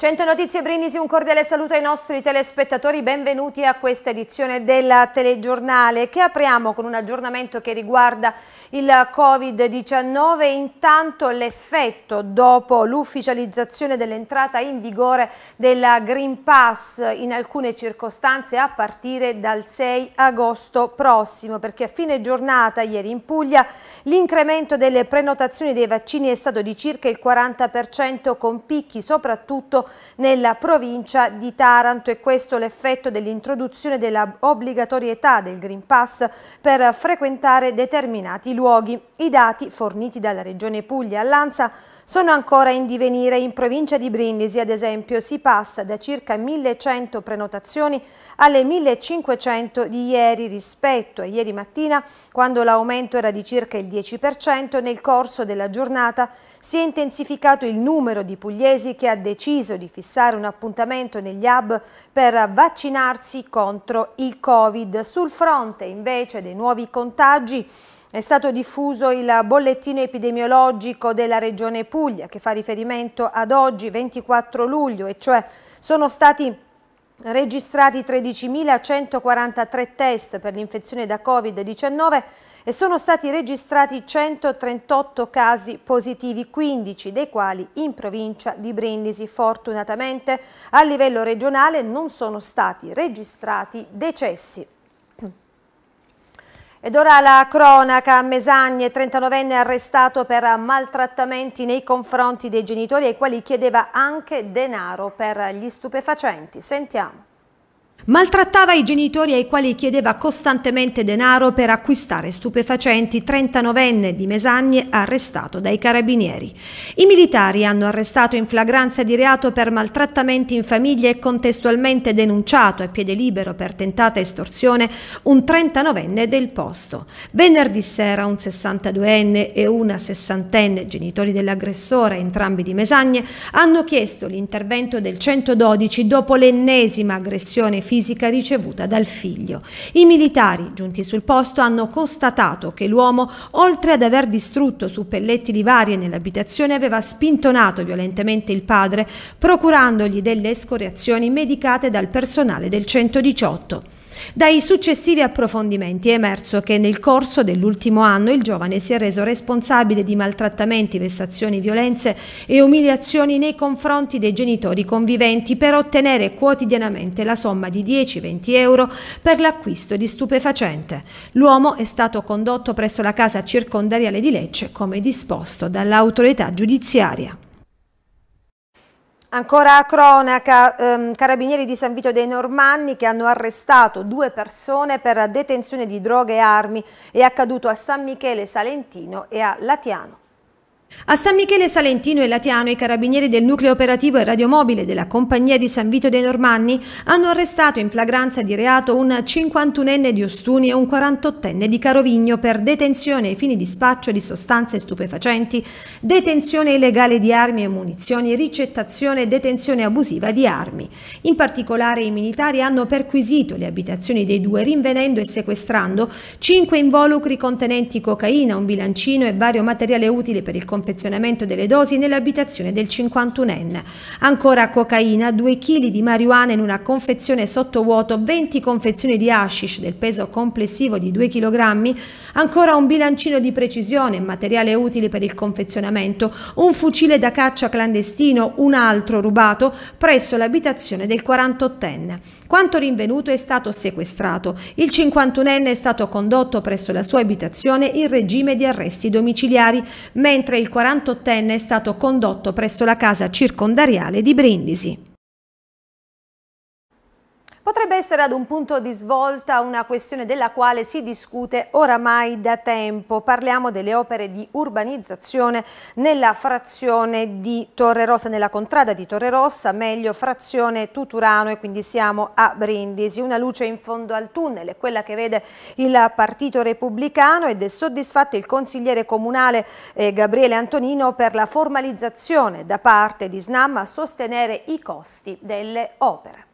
100 Notizie Brindisi, un cordiale saluto ai nostri telespettatori, benvenuti a questa edizione del telegiornale che apriamo con un aggiornamento che riguarda il Covid-19 intanto l'effetto dopo l'ufficializzazione dell'entrata in vigore della Green Pass in alcune circostanze a partire dal 6 agosto prossimo perché a fine giornata ieri in Puglia l'incremento delle prenotazioni dei vaccini è stato di circa il 40% con picchi soprattutto nella provincia di Taranto e questo l'effetto dell'introduzione dell'obbligatorietà del Green Pass per frequentare determinati luoghi. I dati forniti dalla Regione Puglia all'ANSA sono ancora in divenire. In provincia di Brindisi, ad esempio, si passa da circa 1100 prenotazioni alle 1500 di ieri rispetto a ieri mattina, quando l'aumento era di circa il 10%. Nel corso della giornata si è intensificato il numero di pugliesi che ha deciso di fissare un appuntamento negli hub per vaccinarsi contro il Covid. Sul fronte invece dei nuovi contagi, è stato diffuso il bollettino epidemiologico della Regione Puglia che fa riferimento ad oggi 24 luglio e cioè sono stati registrati 13.143 test per l'infezione da Covid-19 e sono stati registrati 138 casi positivi, 15 dei quali in provincia di Brindisi. Fortunatamente a livello regionale non sono stati registrati decessi. Ed ora la cronaca, Mesagne, 39enne arrestato per maltrattamenti nei confronti dei genitori ai quali chiedeva anche denaro per gli stupefacenti. Sentiamo. Maltrattava i genitori ai quali chiedeva costantemente denaro per acquistare stupefacenti, 39enne di Mesagne arrestato dai carabinieri. I militari hanno arrestato in flagranza di reato per maltrattamenti in famiglia e contestualmente denunciato a piede libero per tentata estorsione un 39enne del posto. Venerdì sera un 62enne e una 60enne, genitori dell'aggressore, entrambi di Mesagne, hanno chiesto l'intervento del 112 dopo l'ennesima aggressione fisica fisica ricevuta dal figlio. I militari, giunti sul posto, hanno constatato che l'uomo, oltre ad aver distrutto su pelletti di varie nell'abitazione, aveva spintonato violentemente il padre, procurandogli delle escoriazioni medicate dal personale del 118. Dai successivi approfondimenti è emerso che nel corso dell'ultimo anno il giovane si è reso responsabile di maltrattamenti, vessazioni, violenze e umiliazioni nei confronti dei genitori conviventi per ottenere quotidianamente la somma di 10-20 euro per l'acquisto di stupefacente. L'uomo è stato condotto presso la casa circondariale di Lecce come disposto dall'autorità giudiziaria. Ancora a cronaca, ehm, carabinieri di San Vito dei Normanni che hanno arrestato due persone per detenzione di droghe e armi è accaduto a San Michele Salentino e a Latiano. A San Michele Salentino e Latiano i carabinieri del nucleo operativo e radiomobile della compagnia di San Vito dei Normanni hanno arrestato in flagranza di reato un 51enne di Ostuni e un 48enne di Carovigno per detenzione ai fini di spaccio di sostanze stupefacenti, detenzione illegale di armi e munizioni, ricettazione e detenzione abusiva di armi. In particolare i militari hanno perquisito le abitazioni dei due rinvenendo e sequestrando 5 involucri contenenti cocaina, un bilancino e vario materiale utile per il commercio confezionamento delle dosi nell'abitazione del 51enne. Ancora cocaina, 2 kg di marijuana in una confezione sottovuoto, 20 confezioni di hashish del peso complessivo di 2 kg, ancora un bilancino di precisione, materiale utile per il confezionamento, un fucile da caccia clandestino, un altro rubato presso l'abitazione del 48enne. Quanto rinvenuto è stato sequestrato. Il 51enne è stato condotto presso la sua abitazione in regime di arresti domiciliari, mentre il il 48enne è stato condotto presso la casa circondariale di Brindisi. Potrebbe essere ad un punto di svolta una questione della quale si discute oramai da tempo. Parliamo delle opere di urbanizzazione nella frazione di Torre Rossa, nella contrada di Torre Rossa, meglio frazione Tuturano e quindi siamo a Brindisi. Una luce in fondo al tunnel è quella che vede il Partito Repubblicano ed è soddisfatto il consigliere comunale eh, Gabriele Antonino per la formalizzazione da parte di SNAM a sostenere i costi delle opere.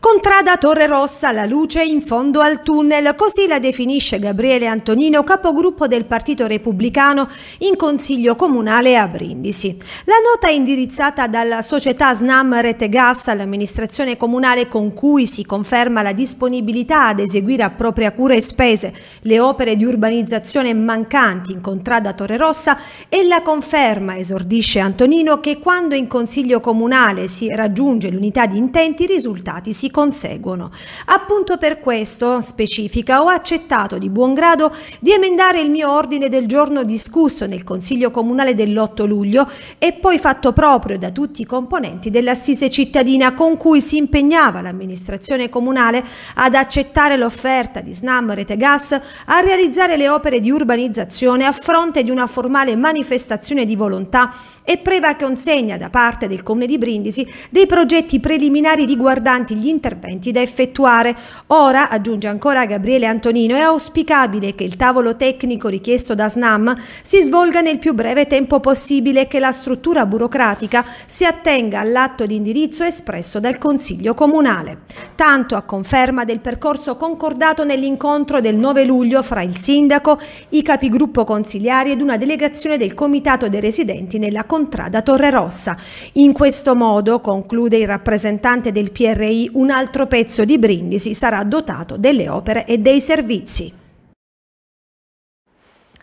Contrada Torre Rossa, la luce in fondo al tunnel, così la definisce Gabriele Antonino, capogruppo del Partito Repubblicano in Consiglio Comunale a Brindisi. La nota è indirizzata dalla società Snam Rete Gas all'amministrazione comunale con cui si conferma la disponibilità ad eseguire a propria cura e spese le opere di urbanizzazione mancanti in Contrada Torre Rossa e la conferma, esordisce Antonino, che quando in Consiglio Comunale si raggiunge l'unità di intenti i risultati si conseguono. Appunto per questo, specifica, ho accettato di buon grado di emendare il mio ordine del giorno discusso nel Consiglio Comunale dell'8 luglio e poi fatto proprio da tutti i componenti dell'assise cittadina con cui si impegnava l'amministrazione comunale ad accettare l'offerta di Snam Rete Gas a realizzare le opere di urbanizzazione a fronte di una formale manifestazione di volontà e preva consegna da parte del Comune di Brindisi dei progetti preliminari riguardanti gli gli interventi da effettuare. Ora, aggiunge ancora Gabriele Antonino, è auspicabile che il tavolo tecnico richiesto da SNAM si svolga nel più breve tempo possibile e che la struttura burocratica si attenga all'atto di indirizzo espresso dal Consiglio Comunale. Tanto a conferma del percorso concordato nell'incontro del 9 luglio fra il Sindaco, i capigruppo consigliari ed una delegazione del Comitato dei Residenti nella contrada Torre Rossa. In questo modo, conclude il rappresentante del PRI un altro pezzo di Brindisi sarà dotato delle opere e dei servizi.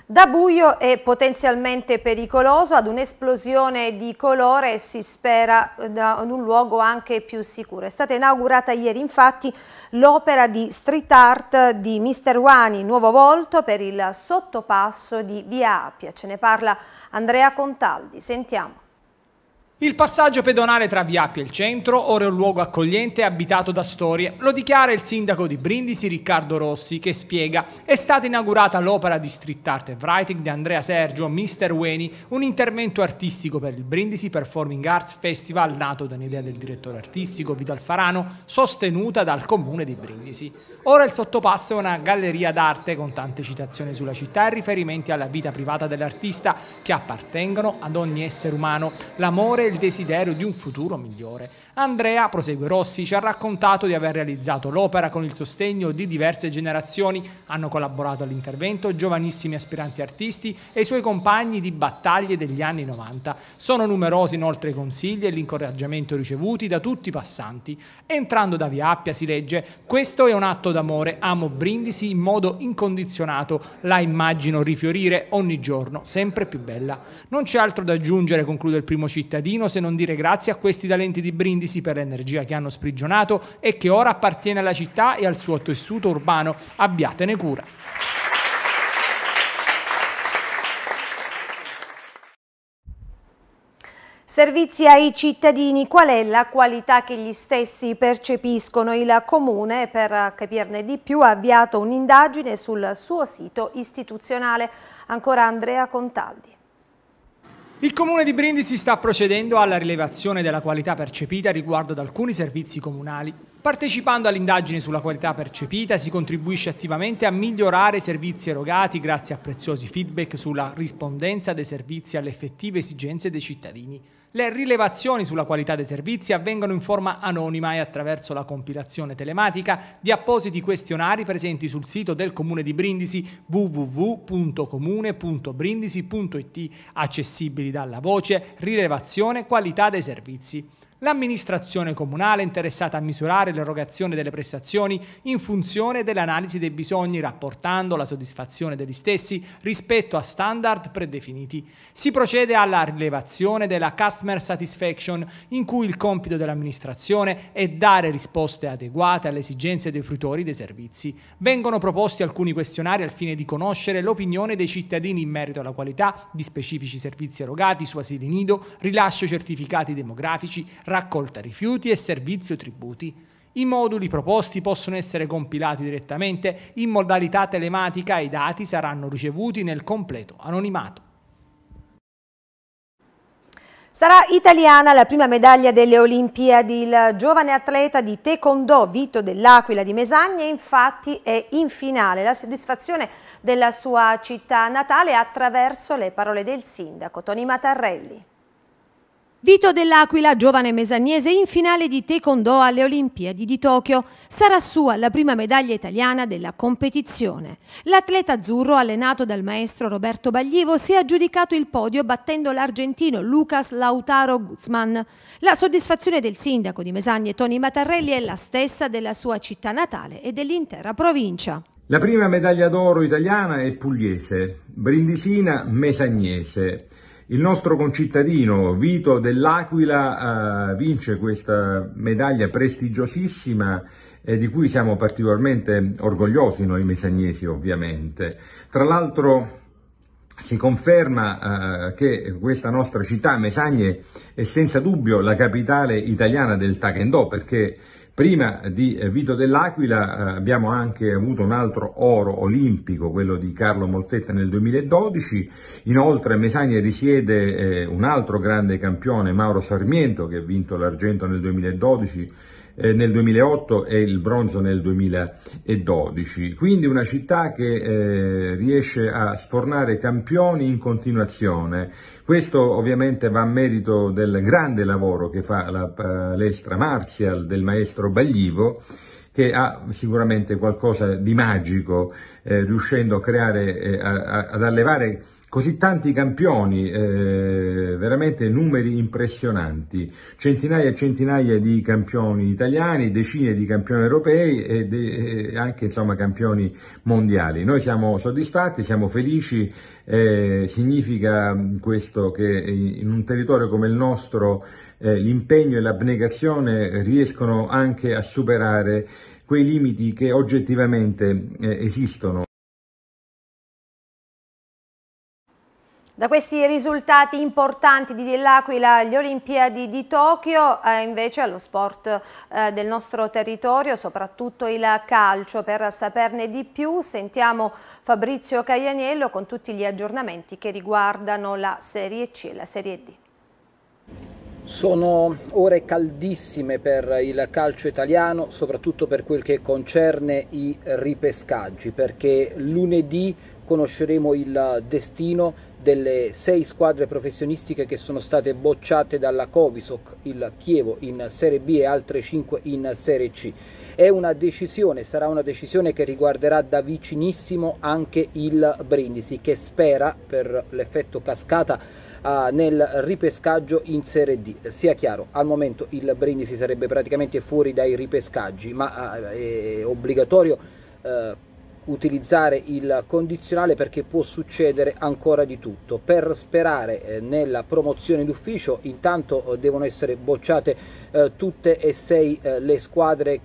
Da buio e potenzialmente pericoloso ad un'esplosione di colore si spera eh, in un luogo anche più sicuro. È stata inaugurata ieri infatti l'opera di street art di Mister Wani, nuovo volto per il sottopasso di Via Appia. Ce ne parla Andrea Contaldi, sentiamo. Il passaggio pedonale tra Via Appia e il centro ora è un luogo accogliente e abitato da storie. Lo dichiara il sindaco di Brindisi Riccardo Rossi che spiega è stata inaugurata l'opera di street art e writing di Andrea Sergio Mr. Weni, un intervento artistico per il Brindisi Performing Arts Festival nato da un'idea del direttore artistico Vito Alfarano sostenuta dal comune di Brindisi. Ora il sottopasso è una galleria d'arte con tante citazioni sulla città e riferimenti alla vita privata dell'artista che appartengono ad ogni essere umano. L'amore il desiderio di un futuro migliore. Andrea, prosegue Rossi, ci ha raccontato di aver realizzato l'opera con il sostegno di diverse generazioni, hanno collaborato all'intervento giovanissimi aspiranti artisti e i suoi compagni di battaglie degli anni 90. Sono numerosi inoltre i consigli e l'incoraggiamento ricevuti da tutti i passanti. Entrando da Via Appia si legge «Questo è un atto d'amore, amo Brindisi in modo incondizionato, la immagino rifiorire ogni giorno, sempre più bella». Non c'è altro da aggiungere, conclude il primo cittadino, se non dire grazie a questi talenti di Brindisi Brindisi per l'energia che hanno sprigionato e che ora appartiene alla città e al suo tessuto urbano. Abbiatene cura. Servizi ai cittadini, qual è la qualità che gli stessi percepiscono? Il Comune, per capirne di più, ha avviato un'indagine sul suo sito istituzionale. Ancora Andrea Contaldi. Il Comune di Brindisi sta procedendo alla rilevazione della qualità percepita riguardo ad alcuni servizi comunali. Partecipando all'indagine sulla qualità percepita si contribuisce attivamente a migliorare i servizi erogati grazie a preziosi feedback sulla rispondenza dei servizi alle effettive esigenze dei cittadini. Le rilevazioni sulla qualità dei servizi avvengono in forma anonima e attraverso la compilazione telematica di appositi questionari presenti sul sito del Comune di Brindisi www.comune.brindisi.it accessibili dalla voce Rilevazione qualità dei servizi. L'amministrazione comunale interessata a misurare l'erogazione delle prestazioni in funzione dell'analisi dei bisogni, rapportando la soddisfazione degli stessi rispetto a standard predefiniti. Si procede alla rilevazione della customer satisfaction, in cui il compito dell'amministrazione è dare risposte adeguate alle esigenze dei fruitori dei servizi. Vengono proposti alcuni questionari al fine di conoscere l'opinione dei cittadini in merito alla qualità di specifici servizi erogati su asili nido, rilascio certificati demografici, raccolta rifiuti e servizio tributi. I moduli proposti possono essere compilati direttamente in modalità telematica e i dati saranno ricevuti nel completo anonimato. Sarà italiana la prima medaglia delle Olimpiadi. Il giovane atleta di Taekwondo Vito dell'Aquila di Mesagna infatti è in finale. La soddisfazione della sua città natale attraverso le parole del sindaco Toni Matarrelli. Vito dell'Aquila, giovane mesagnese, in finale di taekwondo alle Olimpiadi di Tokyo. Sarà sua la prima medaglia italiana della competizione. L'atleta azzurro, allenato dal maestro Roberto Baglivo, si è aggiudicato il podio battendo l'argentino Lucas Lautaro Guzman. La soddisfazione del sindaco di Mesagne Toni Matarelli è la stessa della sua città natale e dell'intera provincia. La prima medaglia d'oro italiana è pugliese, brindisina mesagnese il nostro concittadino Vito dell'Aquila eh, vince questa medaglia prestigiosissima eh, di cui siamo particolarmente orgogliosi noi mesagnesi ovviamente. Tra l'altro si conferma eh, che questa nostra città Mesagne è senza dubbio la capitale italiana del Taekwondo perché Prima di Vito dell'Aquila eh, abbiamo anche avuto un altro oro olimpico, quello di Carlo Molfetta nel 2012, inoltre a Mesania risiede eh, un altro grande campione, Mauro Sarmiento, che ha vinto l'argento nel 2012 eh, nel 2008 e il bronzo nel 2012. Quindi una città che eh, riesce a sfornare campioni in continuazione. Questo ovviamente va a merito del grande lavoro che fa la palestra eh, Martial del maestro Baglivo che ha sicuramente qualcosa di magico, eh, riuscendo a creare, eh, a, a, ad allevare Così tanti campioni, eh, veramente numeri impressionanti, centinaia e centinaia di campioni italiani, decine di campioni europei e, de- anche insomma, campioni mondiali. Noi siamo soddisfatti, siamo felici, eh, significa mm, questo che in un territorio come il nostro eh, l'impegno e l'abnegazione riescono anche a superare quei limiti che oggettivamente eh, esistono. Da questi risultati importanti di Dell'Aquila agli Olimpiadi di Tokyo, eh, invece allo sport eh, del nostro territorio, soprattutto il calcio. Per saperne di più sentiamo Fabrizio Caglianiello con tutti gli aggiornamenti che riguardano la Serie C e la Serie D. Sono ore caldissime per il calcio italiano, soprattutto per quel che concerne i ripescaggi, perché lunedì conosceremo il destino delle sei squadre professionistiche che sono state bocciate dalla Covisoc, il Chievo in Serie B e altre cinque in Serie C. È una decisione, sarà una decisione che riguarderà da vicinissimo anche il Brindisi che spera per l'effetto cascata ah, nel ripescaggio in Serie D. Sia chiaro, al momento il Brindisi sarebbe praticamente fuori dai ripescaggi, ma ah, è obbligatorio eh, utilizzare il condizionale perché può succedere ancora di tutto. Per sperare eh, nella promozione d'ufficio intanto eh, devono essere bocciate eh, tutte e sei le squadre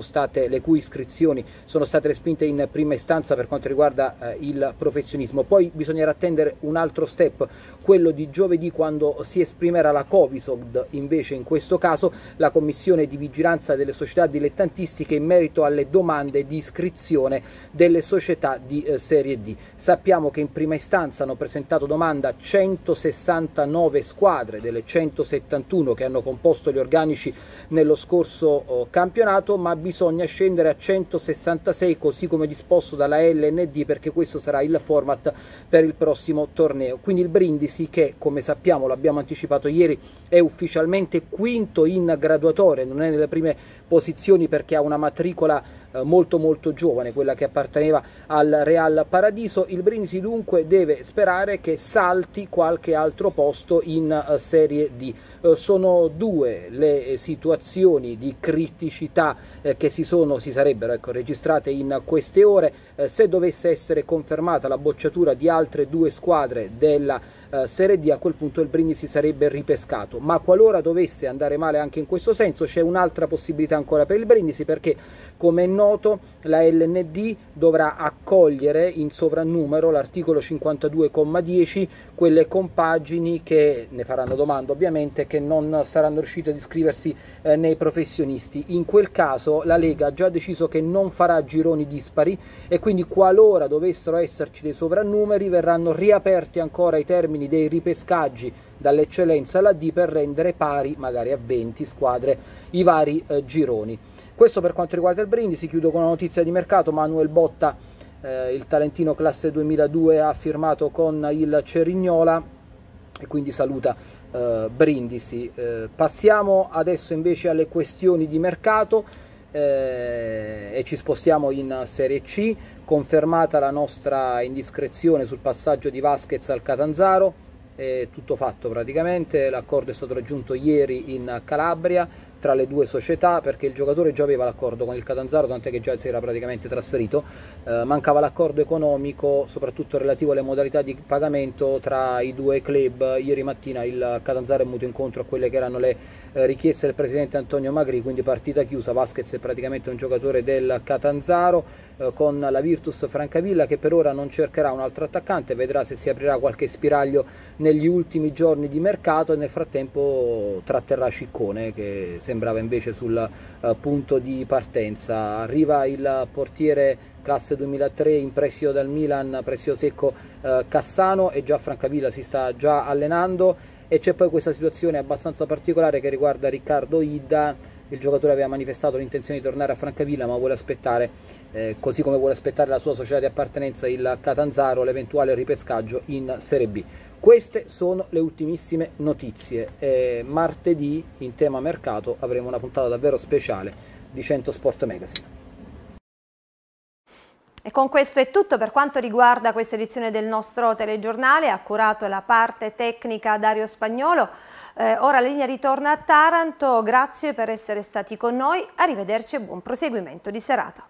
state, le cui iscrizioni sono state respinte in prima istanza per quanto riguarda il professionismo. Poi bisognerà attendere un altro step, quello di giovedì quando si esprimerà la Covisod, invece in questo caso la commissione di vigilanza delle società dilettantistiche in merito alle domande di iscrizione delle società di eh, Serie D. Sappiamo che in prima istanza hanno presentato domanda 169 squadre delle 171 che hanno composto gli organici nello scorso oh, campionato, ma bisogna scendere a 166 così come disposto dalla LND perché questo sarà il format per il prossimo torneo. Quindi il Brindisi che come sappiamo, l'abbiamo anticipato ieri, è ufficialmente quinto in graduatoria, non è nelle prime posizioni perché ha una matricola eh, molto molto giovane, quella che appartiene apparteneva al Real Paradiso. Il Brindisi dunque deve sperare che salti qualche altro posto in eh, Serie D. Eh, sono due le eh, situazioni di criticità che si, sono, si sarebbero ecco, registrate in queste ore. Se dovesse essere confermata la bocciatura di altre due squadre della Serie eh, Serie D a quel punto il Brigni si sarebbe ripescato, ma qualora dovesse andare male anche in questo senso c'è un'altra possibilità ancora per il Brindisi perché come è noto la LND dovrà accogliere in sovrannumero l'articolo 52,10 quelle compagini che ne faranno domanda ovviamente che non saranno riuscite ad iscriversi eh, nei professionisti. In quel caso la Lega ha già deciso che non farà gironi dispari e quindi qualora dovessero esserci dei sovrannumeri verranno riaperti ancora i termini quindi dei ripescaggi dall'eccellenza alla D per rendere pari magari a 20 squadre i vari eh, gironi. Questo per quanto riguarda il Brindisi, chiudo con una notizia di mercato, Manuel Botta, eh, il talentino classe 2002, ha firmato con il Cerignola e quindi saluta eh, Brindisi. Eh, passiamo adesso invece alle questioni di mercato eh, e ci spostiamo in Serie C, confermata la nostra indiscrezione sul passaggio di Vasquez al Catanzaro, è tutto fatto praticamente, l'accordo è stato raggiunto ieri in Calabria, tra le due società perché il giocatore già aveva l'accordo con il Catanzaro, tant'è che già si era praticamente trasferito, eh, mancava l'accordo economico soprattutto relativo alle modalità di pagamento tra i due club. Ieri mattina il Catanzaro è venuto incontro a quelle che erano le eh, richieste del presidente Antonio Magri, quindi partita chiusa, Vasquez è praticamente un giocatore del Catanzaro eh, con la Virtus Francavilla che per ora non cercherà un altro attaccante, vedrà se si aprirà qualche spiraglio negli ultimi giorni di mercato e nel frattempo tratterrà Ciccone che se sembrava invece sul uh, punto di partenza. Arriva il portiere classe 2003 in prestito dal Milan, prestito secco eh, Cassano e già Francavilla si sta già allenando e c'è poi questa situazione abbastanza particolare che riguarda Riccardo Idda il giocatore aveva manifestato l'intenzione di tornare a Francavilla ma vuole aspettare, eh, così come vuole aspettare la sua società di appartenenza, il Catanzaro, l'eventuale ripescaggio in Serie B. Queste sono le ultimissime notizie. Eh, martedì in tema mercato avremo una puntata davvero speciale di 100 Sport Magazine. E con questo è tutto per quanto riguarda questa edizione del nostro telegiornale, ha curato la parte tecnica Dario Spagnolo. Eh, ora la linea ritorna a Taranto, grazie per essere stati con noi, arrivederci e buon proseguimento di serata.